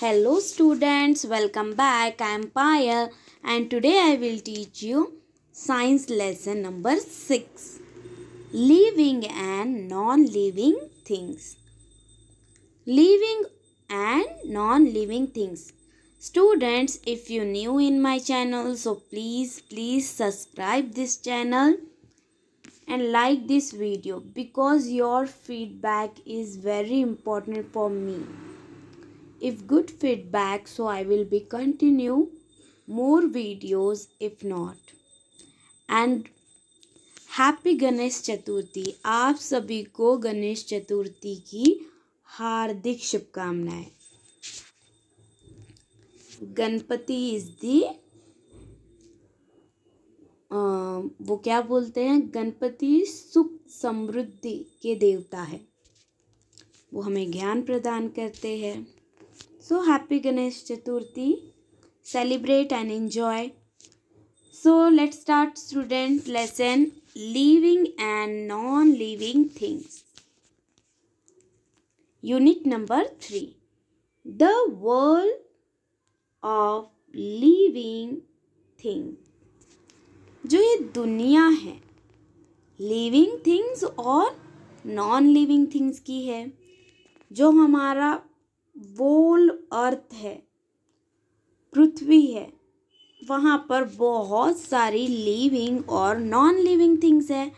Hello students, welcome back. I am Payal and today I will teach you science lesson number 6. Living and non-living things. Living and non-living things. Students, if you new in my channel, so please, please subscribe this channel and like this video because your feedback is very important for me. if good feedback so i will be continue more videos if not and happy Ganesh Chaturthi आप सभी को गणेश चतुर्थी की हार्दिक शुभकामनाएं Ganpati is the वो क्या बोलते हैं गणपति सुख समृद्धि के देवता है वो हमें ज्ञान प्रदान करते हैं so happy Ganesh Chaturthi celebrate and enjoy so let start student lesson living and non living things unit number three the world of living thing जो ये दुनिया है लिविंग थिंग्स और नॉन लिविंग थिंग्स की है जो हमारा वोल अर्थ है पृथ्वी है वहाँ पर बहुत सारी लिविंग और नॉन लिविंग थिंग्स है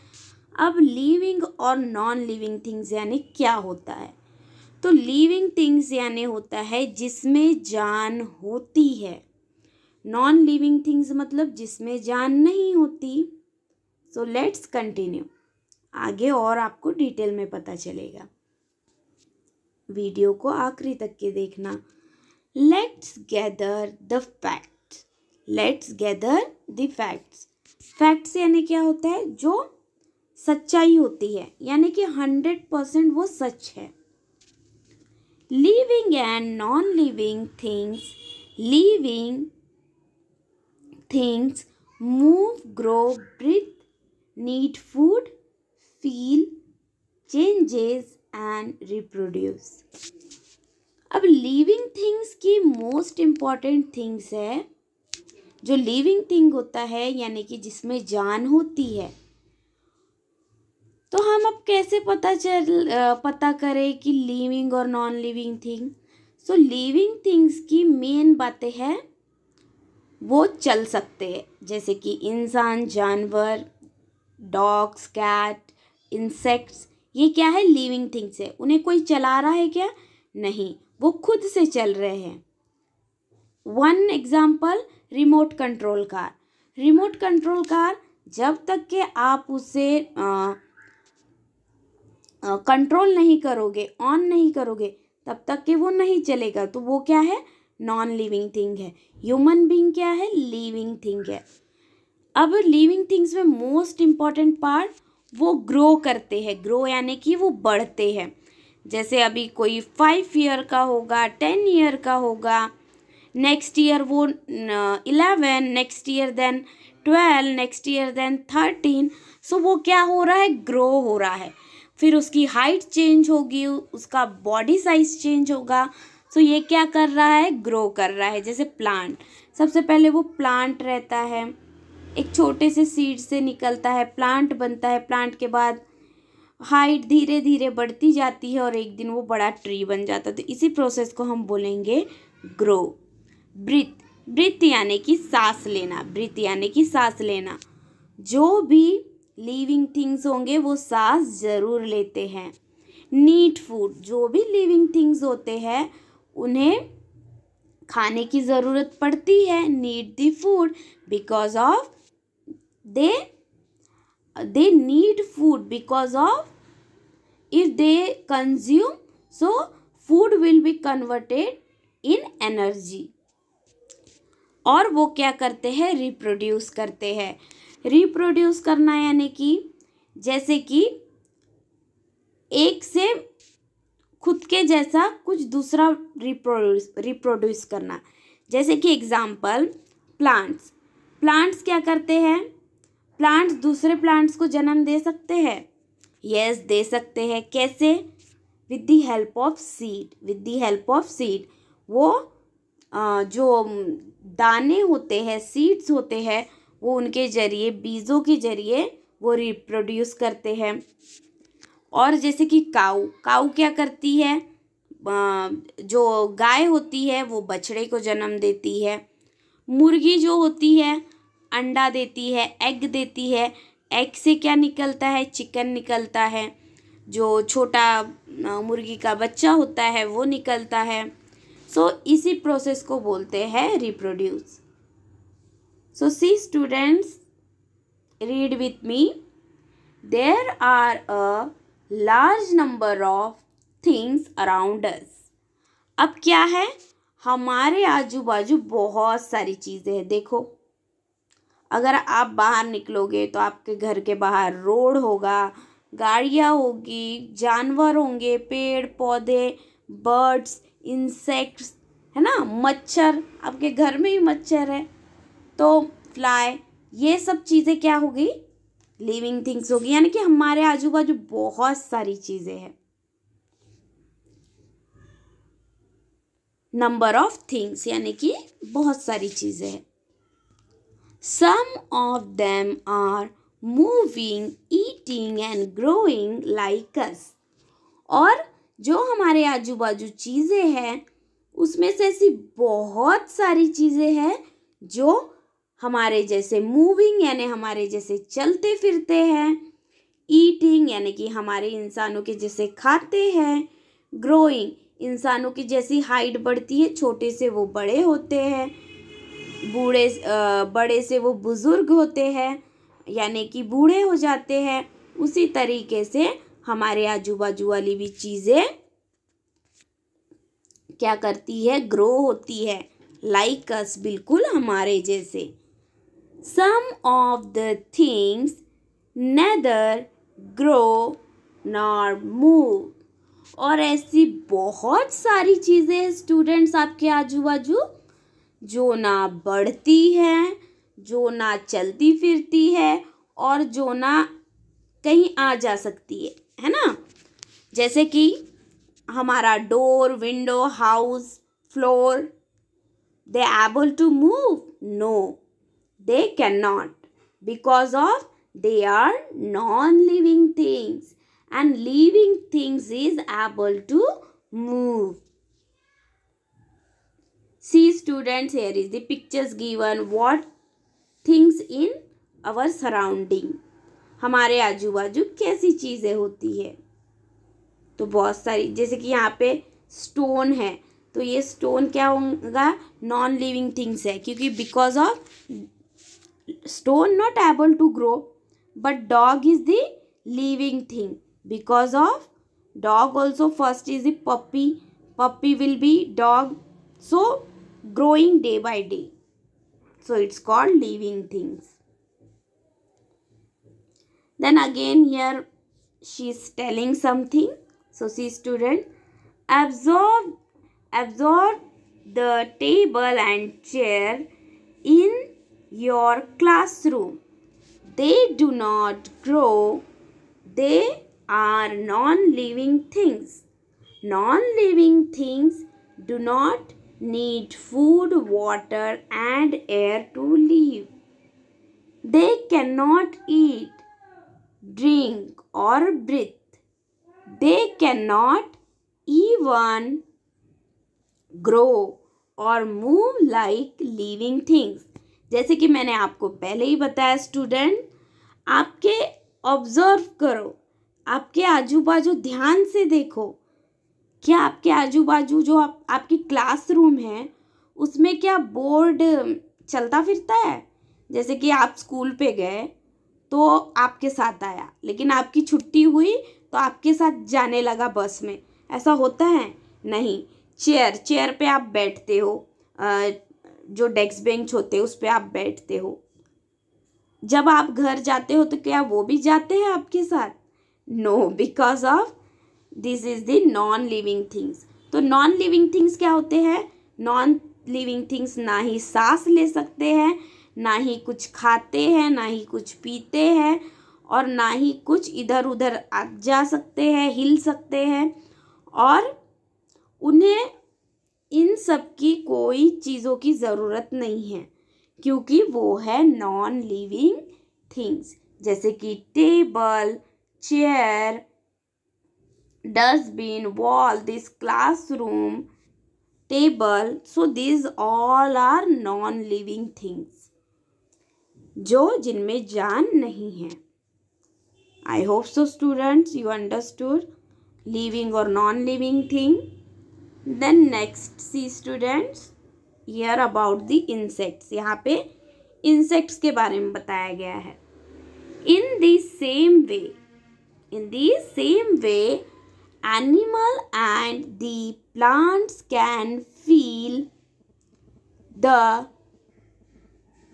अब लिविंग और नॉन लिविंग थिंग्स यानी क्या होता है तो लिविंग थिंग्स यानी होता है जिसमें जान होती है नॉन लिविंग थिंग्स मतलब जिसमें जान नहीं होती सो लेट्स कंटिन्यू आगे और आपको डिटेल में पता चलेगा वीडियो को आखिरी तक के देखना let's gather the facts let's gather the facts facts यानी क्या होता है जो सच्चाई होती है यानी कि हंड्रेड परसेंट वो सच है living and non living things living things move grow breathe need food feel changes and reproduce अब लिविंग थिंग्स की मोस्ट इम्पॉर्टेंट थिंग्स है जो लिविंग थिंग होता है यानी कि जिसमें जान होती है तो हम अब कैसे पता चल पता करें कि लिविंग और non living thing so living things की मेन बातें हैं वो चल सकते हैं जैसे कि इंसान जानवर डॉग्स कैट इंसेक्ट्स ये क्या है लिविंग थिंग्स है उन्हें कोई चला रहा है क्या नहीं वो खुद से चल रहे हैं one example remote control car remote control car जब तक के आप उसे कंट्रोल नहीं करोगे ऑन नहीं करोगे तब तक के वो नहीं चलेगा तो वो क्या है नॉन लिविंग थिंग है ह्यूमन बींग क्या है लिविंग थिंग है अब लिविंग थिंग्स में मोस्ट इम्पॉर्टेंट पार्ट वो ग्रो करते हैं ग्रो यानी कि वो बढ़ते हैं जैसे अभी कोई फाइव ईयर का होगा टेन ईयर का होगा नेक्स्ट ईयर वो eleven next year then twelve next year then thirteen so वो क्या हो रहा है ग्रो हो रहा है फिर उसकी हाइट चेंज होगी उसका बॉडी साइज चेंज होगा सो so ये क्या कर रहा है ग्रो कर रहा है जैसे प्लांट सबसे पहले वो प्लांट रहता है एक छोटे से सीड से निकलता है प्लांट बनता है प्लांट के बाद हाइट धीरे धीरे बढ़ती जाती है और एक दिन वो बड़ा ट्री बन जाता है तो इसी प्रोसेस को हम बोलेंगे ग्रो ब्रित ब्रित यानी कि सांस लेना ब्रित यानी कि सांस लेना जो भी लिविंग थिंग्स होंगे वो सांस ज़रूर लेते हैं नीट फूड जो भी लिविंग थिंग्स होते हैं उन्हें खाने की ज़रूरत पड़ती है need the food because of they they need food because of if they consume so food will be converted in energy और वो क्या करते हैं रिप्रोड्यूस करते हैं रिप्रोड्यूस करना यानी कि जैसे कि एक से खुद के जैसा कुछ दूसरा रिप्रोड्यूस रिप्रोड्यूस करना जैसे कि एग्जाम्पल प्लांट्स प्लांट्स क्या करते हैं प्लांट्स दूसरे प्लांट्स को जन्म दे सकते हैं यस yes, दे सकते हैं कैसे with the help of seed with the help of seed वो जो दाने होते हैं सीड्स होते हैं वो उनके जरिए बीजों के जरिए वो रिप्रोड्यूस करते हैं और जैसे कि काऊ काऊ क्या करती है जो गाय होती है वो बछड़े को जन्म देती है मुर्गी जो होती है अंडा देती है एग देती है एग से क्या निकलता है चिकन निकलता है जो छोटा मुर्गी का बच्चा होता है वो निकलता है सो so, इसी प्रोसेस को बोलते हैं reproduce so see students read with me there are a large number of things around अब क्या है हमारे आजू बाजू बहुत सारी चीज़ें हैं देखो अगर आप बाहर निकलोगे तो आपके घर के बाहर रोड होगा गाड़ियाँ होगी जानवर होंगे पेड़ पौधे बर्ड्स इंसेक्ट्स है ना मच्छर आपके घर में ही मच्छर है तो फ्लाई ये सब चीज़ें क्या होगी लिविंग थिंग्स होगी यानी कि हमारे आजू बाजू बहुत सारी चीज़ें हैं नंबर ऑफ थिंग्स यानी कि बहुत सारी चीज़ें हैं Some of them are moving, eating and growing like us. और जो हमारे आजू बाजू चीज़ें हैं उसमें से ऐसी बहुत सारी चीज़ें हैं जो हमारे जैसे मूविंग यानी हमारे जैसे चलते फिरते हैं ईटिंग यानी कि हमारे इंसानों के जैसे खाते हैं ग्रोइंग इंसानों की जैसी हाइट बढ़ती है छोटे से वो बड़े होते हैं बूढ़े बड़े से वो बुज़ुर्ग होते हैं यानी कि बूढ़े हो जाते हैं उसी तरीके से हमारे आजू बाजू वाली भी चीज़ें क्या करती है ग्रो होती है लाइक like अस बिल्कुल हमारे जैसे some of the things neither grow nor move और ऐसी बहुत सारी चीज़ें हैं स्टूडेंट्स आपके आजू बाजू जो ना बढ़ती है जो ना चलती फिरती है और जो ना कहीं आ जा सकती है है ना जैसे कि हमारा door window house floor they able to move no they can not because of they are non living things and living things is able to move students here is the pictures given what things in our surrounding हमारे आजू बाजू कैसी चीज़ें होती है तो बहुत सारी जैसे कि यहाँ पे स्टोन है तो ये स्टोन क्या होगा नॉन लिविंग थिंग्स है क्योंकि because of stone not able to grow but dog is the living thing because of dog also first is the puppy puppy will be dog so growing day by day. So it's called living things. Then again here she's telling something. So see student, absorb, absorb the table and chair in your classroom. They do not grow. They are non-living things. Non-living things do not need food, water, and air to live. They cannot eat, drink, or breathe. They cannot even grow or move like living things जैसे कि मैंने आपको पहले ही बताया student आपके observe करो आपके आजू बाजू ध्यान से देखो क्या आपके आजू बाजू जो आप आपकी क्लासरूम है उसमें क्या बोर्ड चलता फिरता है जैसे कि आप स्कूल पे गए तो आपके साथ आया लेकिन आपकी छुट्टी हुई तो आपके साथ जाने लगा बस में ऐसा होता है नहीं चेयर चेयर पे आप बैठते हो जो डेस्क बेंच होते हैं उस पर आप बैठते हो जब आप घर जाते हो तो क्या वो भी जाते हैं आपके साथ no because of this is the non living things तो नॉन लिविंग थिंग्स क्या होते हैं नॉन लिविंग थिंग्स ना ही सांस ले सकते हैं ना ही कुछ खाते हैं ना ही कुछ पीते हैं और ना ही कुछ इधर उधर जा सकते हैं हिल सकते हैं और उन्हें इन सब की कोई चीज़ों की ज़रूरत नहीं है क्योंकि वो है नॉन लिविंग थिंग्स जैसे कि table chair dustbin wall this classroom table so these all are non living things जो जिनमें जान नहीं है I hope so students you understood living और non living thing then next see students hear about the insects यहाँ पे insects के बारे में बताया गया है in the same way in the same way animal and the plants can feel the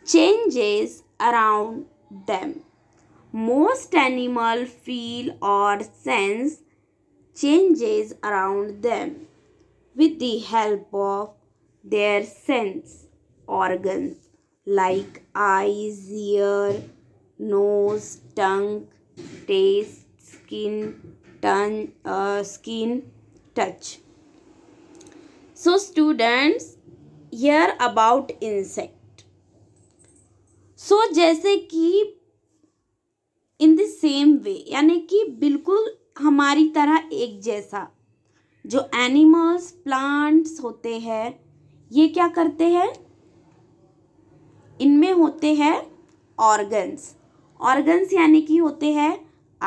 changes around them. Most animals feel or sense changes around them with the help of their sense organs like eyes, ear, nose, tongue, taste, skin, टन skin touch so students hear about insect so जैसे कि इन the same वे यानी कि बिल्कुल हमारी तरह एक जैसा जो एनिमल्स प्लांट्स होते हैं ये क्या करते हैं इनमें होते हैं ऑर्गन्स ऑर्गन्स यानी कि होते हैं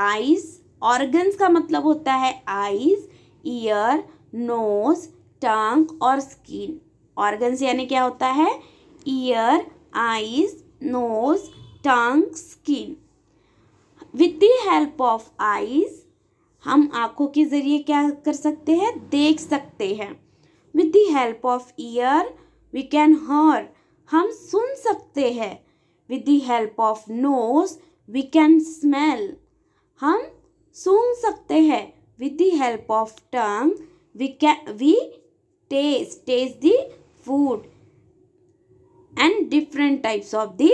आइज़ ऑर्गन्स का मतलब होता है आईज ईयर नोज टंग और स्किन ऑर्गन्स यानी क्या होता है ear eyes nose tongue skin with the help of eyes हम आँखों के ज़रिए क्या कर सकते हैं देख सकते हैं with the help of ear we can hear हम सुन सकते हैं with the help of nose we can smell हम सूंघ सकते हैं with the help of tongue we can we taste taste the food and different types of the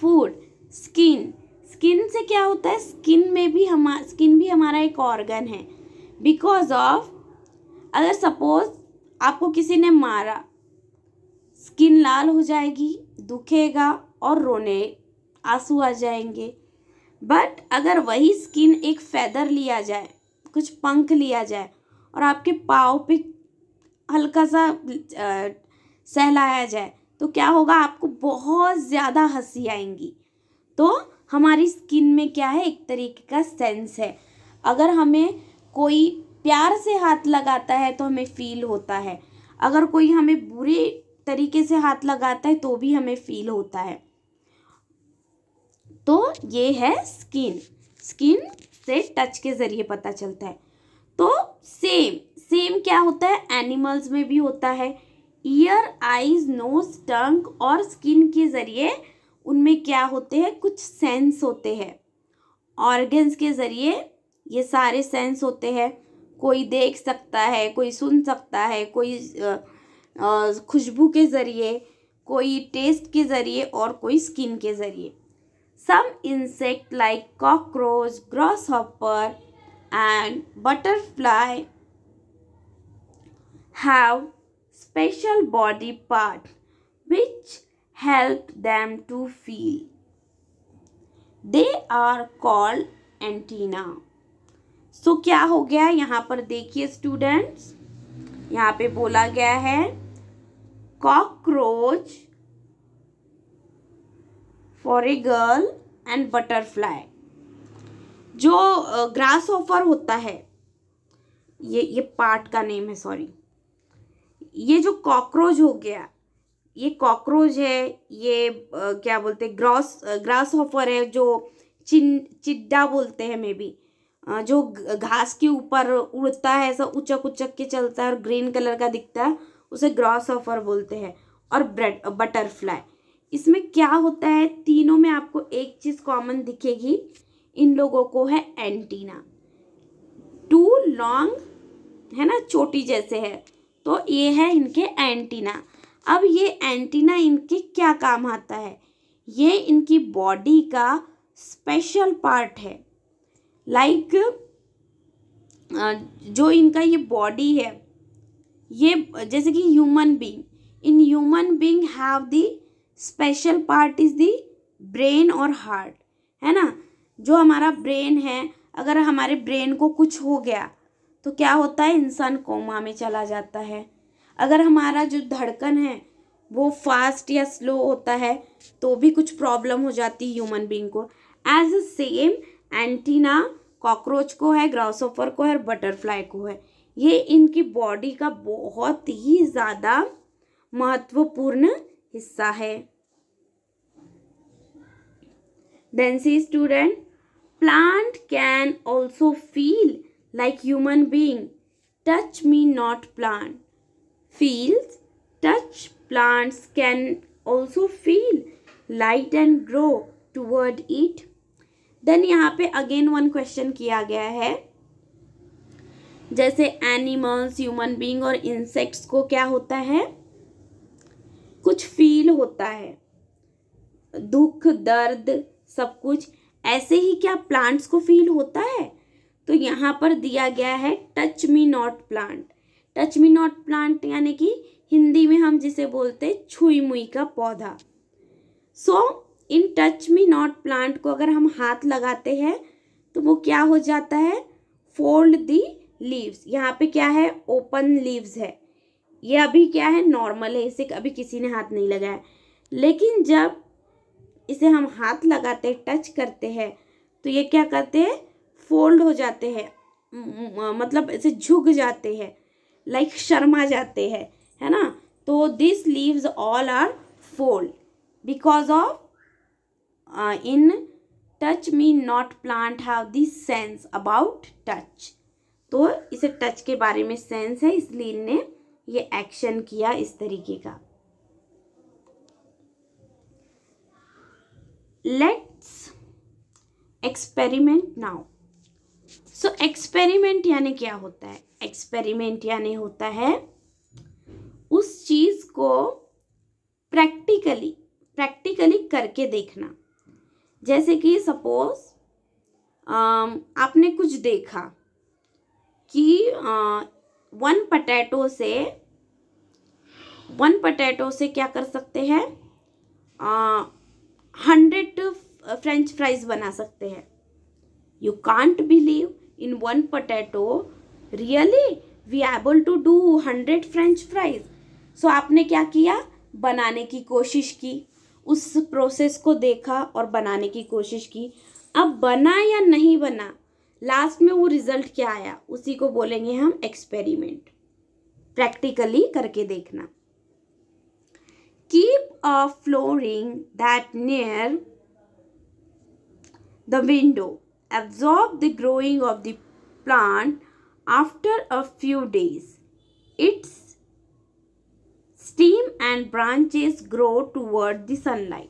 food skin skin से क्या होता है स्किन में भी हम स्किन भी हमारा एक ऑर्गन है बिकॉज ऑफ अगर सपोज आपको किसी ने मारा स्किन लाल हो जाएगी दुखेगा और रोने आंसू आ जाएंगे बट अगर वही स्किन एक फैदर लिया जाए कुछ पंख लिया जाए और आपके पाव पे हल्का सा सहलाया जाए तो क्या होगा आपको बहुत ज़्यादा हंसी आएंगी तो हमारी स्किन में क्या है एक तरीके का सेंस है अगर हमें कोई प्यार से हाथ लगाता है तो हमें फील होता है अगर कोई हमें बुरे तरीके से हाथ लगाता है तो भी हमें फील होता है तो ये है स्किन स्किन से टच के ज़रिए पता चलता है तो सेम सेम क्या होता है एनिमल्स में भी होता है ईयर आईज नोज टंग और स्किन के ज़रिए उनमें क्या होते हैं कुछ सेंस होते हैं ऑर्गन्स के ज़रिए ये सारे सेंस होते हैं कोई देख सकता है कोई सुन सकता है कोई खुशबू के ज़रिए कोई टेस्ट के ज़रिए और कोई स्किन के ज़रिए Some insect like cockroach, grasshopper and butterfly have special body part which help them to feel. They are called antenna. so, kya ho gaya yahan par dekhiye students yahan pe bola gaya hai cockroach for a girl and butterfly जो grasshopper होता है ये ये part का name है sorry ये जो cockroach हो गया ये कॉकरोच है ये आ, क्या बोलते हैं ग्रॉस ग्रास ऑफर है जो चिन चिड्डा बोलते हैं मे बी जो घास के ऊपर उड़ता है ऐसा उचक उचक के चलता है और ग्रीन कलर का दिखता है उसे ग्रॉस ऑफर बोलते हैं और ब्रेड बटरफ्लाई इसमें क्या होता है तीनों में आपको एक चीज़ कॉमन दिखेगी इन लोगों को है एंटीना टू लॉन्ग है ना चोटी जैसे है तो ये है इनके एंटीना अब ये एंटीना इनके क्या काम आता है ये इनकी बॉडी का स्पेशल पार्ट है लाइक like, जो इनका ये बॉडी है ये जैसे कि human being in human being have the special part is the brain और हार्ट है ना जो हमारा ब्रेन है अगर हमारे ब्रेन को कुछ हो गया तो क्या होता है इंसान कोमा में चला जाता है अगर हमारा जो धड़कन है वो फास्ट या स्लो होता है तो भी कुछ प्रॉब्लम हो जाती है ह्यूमन बींग को as a same antenna cockroach को है ग्रासोफर को है और बटरफ्लाई को है ये इनकी बॉडी का बहुत ही ज़्यादा महत्वपूर्ण हिस्सा है then see student plant can also feel like human being touch me not plant feels touch plants can also feel light and grow toward it then यहाँ पे again one question किया गया है जैसे एनिमल्स ह्यूमन बीइंग और insects को क्या होता है कुछ फील होता है दुख दर्द सब कुछ ऐसे ही क्या प्लांट्स को फील होता है तो यहाँ पर दिया गया है touch me not plant touch me not plant यानी कि हिंदी में हम जिसे बोलते हैं छुई मुई का पौधा so in touch me not plant को अगर हम हाथ लगाते हैं तो वो क्या हो जाता है फोल्ड दी लीव्स यहाँ पे क्या है ओपन लीव्स है ये अभी क्या है नॉर्मल है इसे अभी किसी ने हाथ नहीं लगाया लेकिन जब इसे हम हाथ लगाते हैं टच करते हैं तो ये क्या करते हैं फोल्ड हो जाते हैं मतलब ऐसे झुक जाते हैं लाइक शर्मा जाते हैं है ना तो this leaves all are fold because of in touch me not plant have this sense about touch तो इसे टच के बारे में सेंस है इसलिए इनने ये एक्शन किया इस तरीके का let's experiment now so experiment यानी क्या होता है एक्सपेरिमेंट यानी होता है उस चीज़ को प्रैक्टिकली प्रैक्टिकली करके देखना जैसे कि सपोज um, आपने कुछ देखा कि वन uh, पटैटो से वन पटैटो से क्या कर सकते हैं uh, हंड्रेड फ्रेंच फ्राइज बना सकते हैं you can't believe in one potato really we able to do hundred french fries so आपने क्या किया बनाने की कोशिश की उस प्रोसेस को देखा और बनाने की कोशिश की अब बना या नहीं बना लास्ट में वो रिजल्ट क्या आया उसी को बोलेंगे हम एक्सपेरिमेंट प्रैक्टिकली करके देखना keep a flooring that near the window. Absorb the growing of the plant after a few days. Its stem and branches grow toward the sunlight.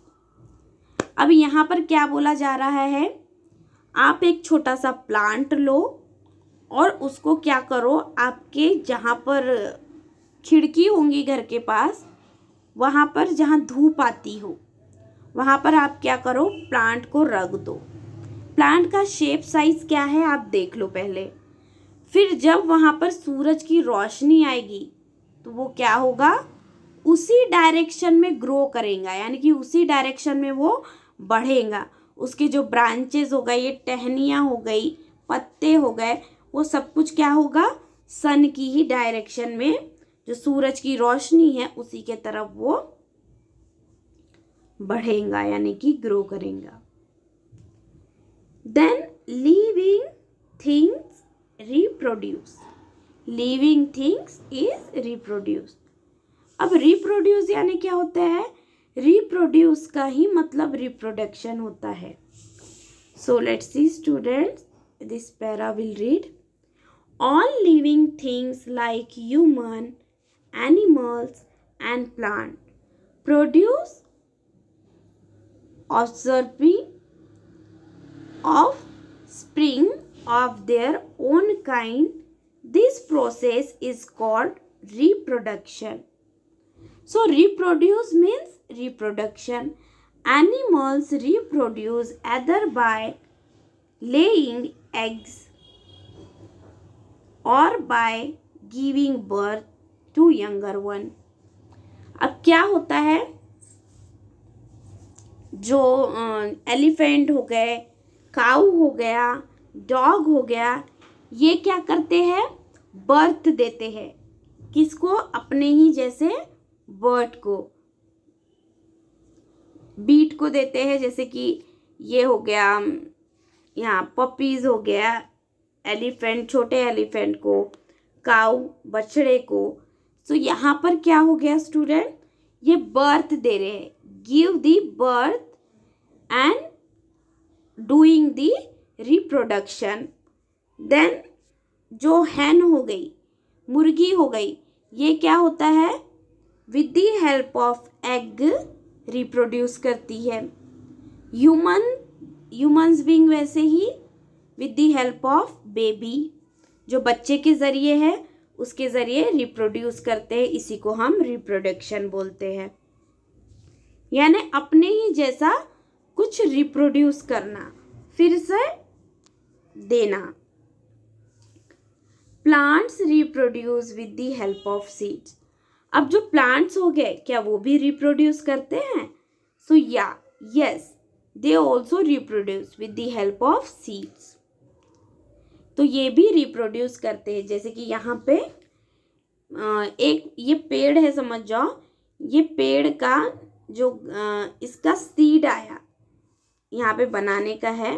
ab yahan par kya bola ja raha hai aap ek chhota sa plant lo और उसको क्या करो आपके जहाँ पर खिड़की होंगी घर के पास वहाँ पर जहाँ धूप आती हो वहाँ पर आप क्या करो प्लांट को रख दो प्लांट का शेप साइज़ क्या है आप देख लो पहले फिर जब वहाँ पर सूरज की रोशनी आएगी तो वो क्या होगा उसी डायरेक्शन में ग्रो करेगा यानी कि उसी डायरेक्शन में वो बढ़ेगा उसके जो ब्रांचेज हो गए ये टहनियाँ हो गई पत्ते हो गए वो सब कुछ क्या होगा सन की ही डायरेक्शन में जो सूरज की रोशनी है उसी के तरफ वो बढ़ेगा यानी कि ग्रो करेगा then living things reproduce living things is reproduce अब रिप्रोड्यूस यानी क्या होता है रिप्रोड्यूस का ही मतलब रिप्रोडक्शन होता है so let see students this para will read all living things like human animals and plant produce observing of spring of their own kind. This process is called reproduction. So reproduce means reproduction. Animals reproduce either by laying eggs or by giving birth to younger one अब क्या होता है जो elephant हो गए काऊ हो गया dog हो गया ये क्या करते हैं बर्थ देते हैं किसको अपने ही जैसे बर्ड को बीट को देते हैं जैसे कि ये हो गया यहाँ पपीज़ हो गया एलिफेंट छोटे एलिफेंट को काऊ बछड़े को सो so, यहाँ पर क्या हो गया स्टूडेंट ये बर्थ दे रहे हैं give the birth and doing the reproduction then जो हैन हो गई मुर्गी हो गई ये क्या होता है with the help of egg reproduce करती है ह्यूमन ह्यूमन्स बींग वैसे ही with the help of baby जो बच्चे के ज़रिए है उसके ज़रिए रिप्रोड्यूस करते हैं इसी को हम रिप्रोडक्शन बोलते हैं यानी अपने ही जैसा कुछ रिप्रोड्यूस करना फिर से देना plants reproduce with the help of seeds अब जो प्लांट्स हो गए क्या वो भी रिप्रोड्यूस करते हैं सो या yes they also reproduce with the help of seeds तो ये भी रिप्रोड्यूस करते हैं जैसे कि यहाँ पे एक ये पेड़ है समझ जाओ ये पेड़ का जो इसका सीड आया यहाँ पे बनाने का है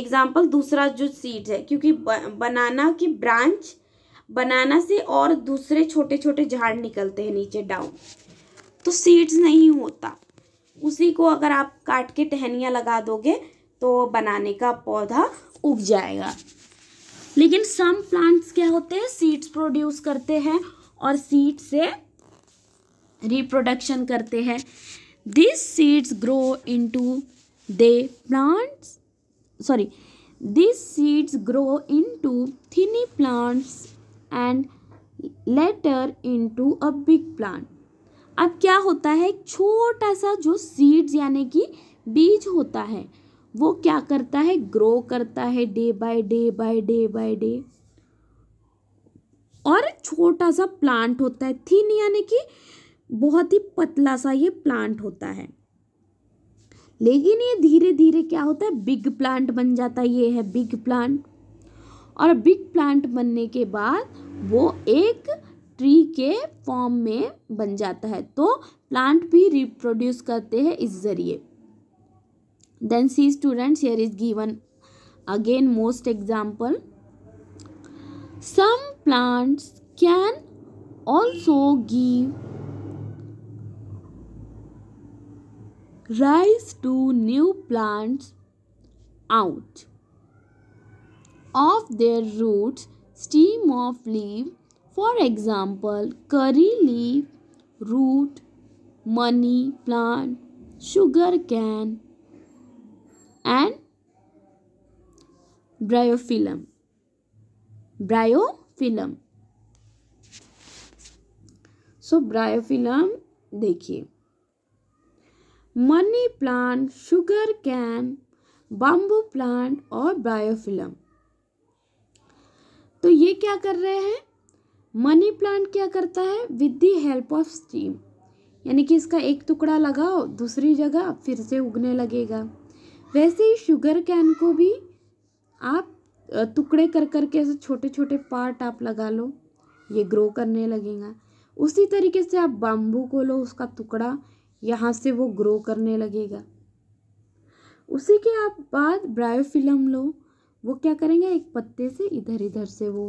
एग्ज़ाम्पल दूसरा जो सीड है क्योंकि बनाना की ब्रांच बनाना से और दूसरे छोटे छोटे झाड़ निकलते हैं नीचे डाउन तो सीड्स नहीं होता उसी को अगर आप काट के टहनियाँ लगा दोगे तो बनाने का पौधा उग जाएगा लेकिन सम प्लांट्स क्या होते हैं सीड्स प्रोड्यूस करते हैं और सीड से रिप्रोडक्शन करते हैं this seeds grow into the plants sorry this seeds grow into tiny plants and later into a big plant अब क्या होता है छोटा सा जो सीड्स यानी कि बीज होता है वो क्या करता है ग्रो करता है day by day by day by day और छोटा सा प्लांट होता है थीन यानी कि बहुत ही पतला सा ये प्लांट होता है लेकिन ये धीरे धीरे क्या होता है बिग प्लांट बन जाता है ये है बिग प्लांट और बिग प्लांट बनने के बाद वो एक ट्री के फॉर्म में बन जाता है तो प्लांट भी रिप्रोड्यूस करते हैं इस ज़रिए then see students here is given again most example some plants can also give rise to new plants out of their roots stem of leaf for example curry leaf root money plant sugar cane and bryophyllum bryophyllum so bryophyllum देखिए money plant sugar cane bamboo plant और bryophyllum तो ये क्या कर रहे हैं money plant क्या करता है with the help of stem यानी कि इसका एक टुकड़ा लगाओ दूसरी जगह फिर से उगने लगेगा वैसे ही शुगर कैन को भी आप टुकड़े कर कर के ऐसे छोटे छोटे पार्ट आप लगा लो ये ग्रो करने लगेगा उसी तरीके से आप बाम्बू को लो उसका टुकड़ा यहाँ से वो ग्रो करने लगेगा उसी के आप बाद ब्रायोफिलम लो वो क्या करेंगे एक पत्ते से इधर इधर से वो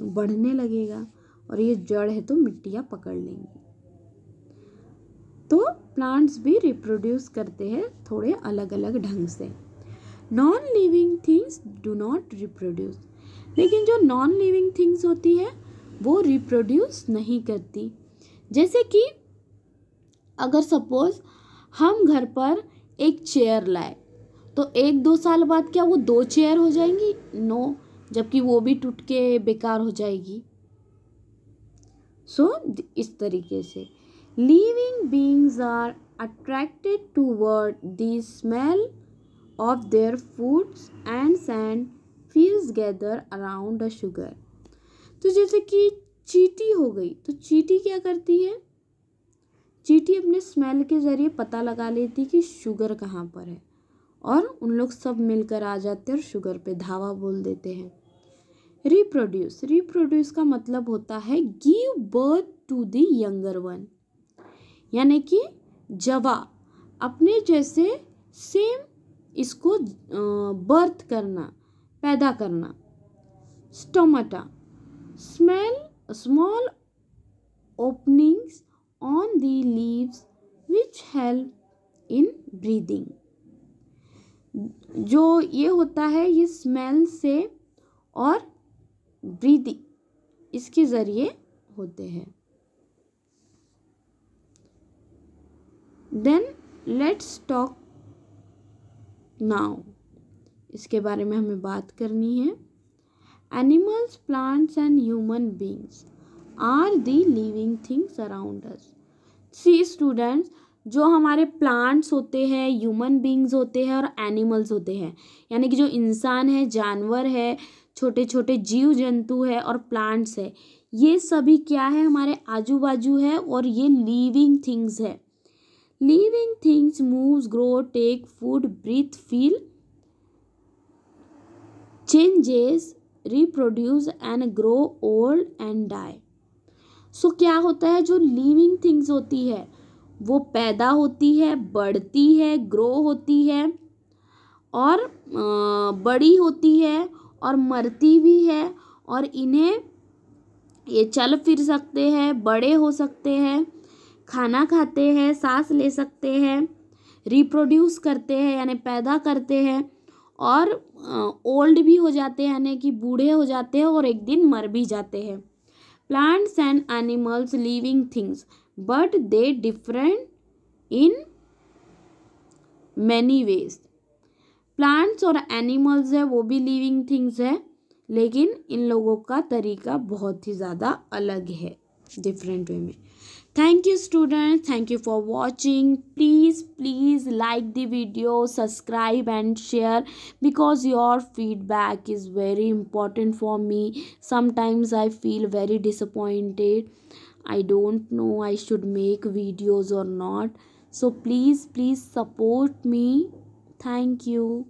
बढ़ने लगेगा और ये जड़ है तो मिट्टियाँ पकड़ लेंगी तो प्लांट्स भी रिप्रोड्यूस करते हैं थोड़े अलग अलग ढंग से non living things do not reproduce लेकिन जो नॉन लिविंग थिंग्स होती है वो रिप्रोड्यूस नहीं करती जैसे कि अगर सपोज़ हम घर पर एक चेयर लाए तो एक दो साल बाद क्या वो दो चेयर हो जाएंगी नो no, जबकि वो भी टूट के बेकार हो जाएगी सो so, इस तरीके से Living beings are attracted toward the smell of their foods and sand feels gather around the sugar. तो जैसे कि चीटी हो गई तो चीटी क्या करती है चीटी अपने स्मेल के ज़रिए पता लगा लेती कि शुगर कहाँ पर है और उन लोग सब मिलकर आ जाते हैं और शुगर पे धावा बोल देते हैं रिप्रोड्यूस रिप्रोड्यूस का मतलब होता है give birth to the younger one यानी कि जवा अपने जैसे सेम इसको बर्थ करना पैदा करना stomata smell small openings on the leaves which help in breathing जो ये होता है ये स्मेल से और ब्रीदिंग इसके ज़रिए होते हैं देन लेट्स टॉक नाउ इसके बारे में हमें बात करनी है animals plants and human beings are the living things around us see students जो हमारे प्लांट्स होते हैं ह्यूमन बींग्स होते हैं और एनिमल्स होते हैं यानी कि जो इंसान है जानवर है छोटे छोटे जीव जंतु है और प्लांट्स है ये सभी क्या है हमारे आजू बाजू है और ये लिविंग थिंग्स है living things moves grow take food breathe feel changes reproduce and grow old and die so क्या होता है जो लिविंग थिंग्स होती है वो पैदा होती है बढ़ती है ग्रो होती है और बड़ी होती है और मरती भी है और इन्हें ये चल फिर सकते हैं बड़े हो सकते हैं खाना खाते हैं सांस ले सकते हैं रिप्रोड्यूस करते हैं यानी पैदा करते हैं और ओल्ड भी हो जाते हैं यानी कि बूढ़े हो जाते हैं और एक दिन मर भी जाते हैं plants and animals living things but they different in many ways plants और एनिमल्स है वो भी लिविंग थिंग्स है लेकिन इन लोगों का तरीका बहुत ही ज़्यादा अलग है डिफरेंट वे में thank you students thank you for watching please please like the video subscribe and share because your feedback is very important for me sometimes i feel very disappointed i don't know i should make videos or not so please please support me thank you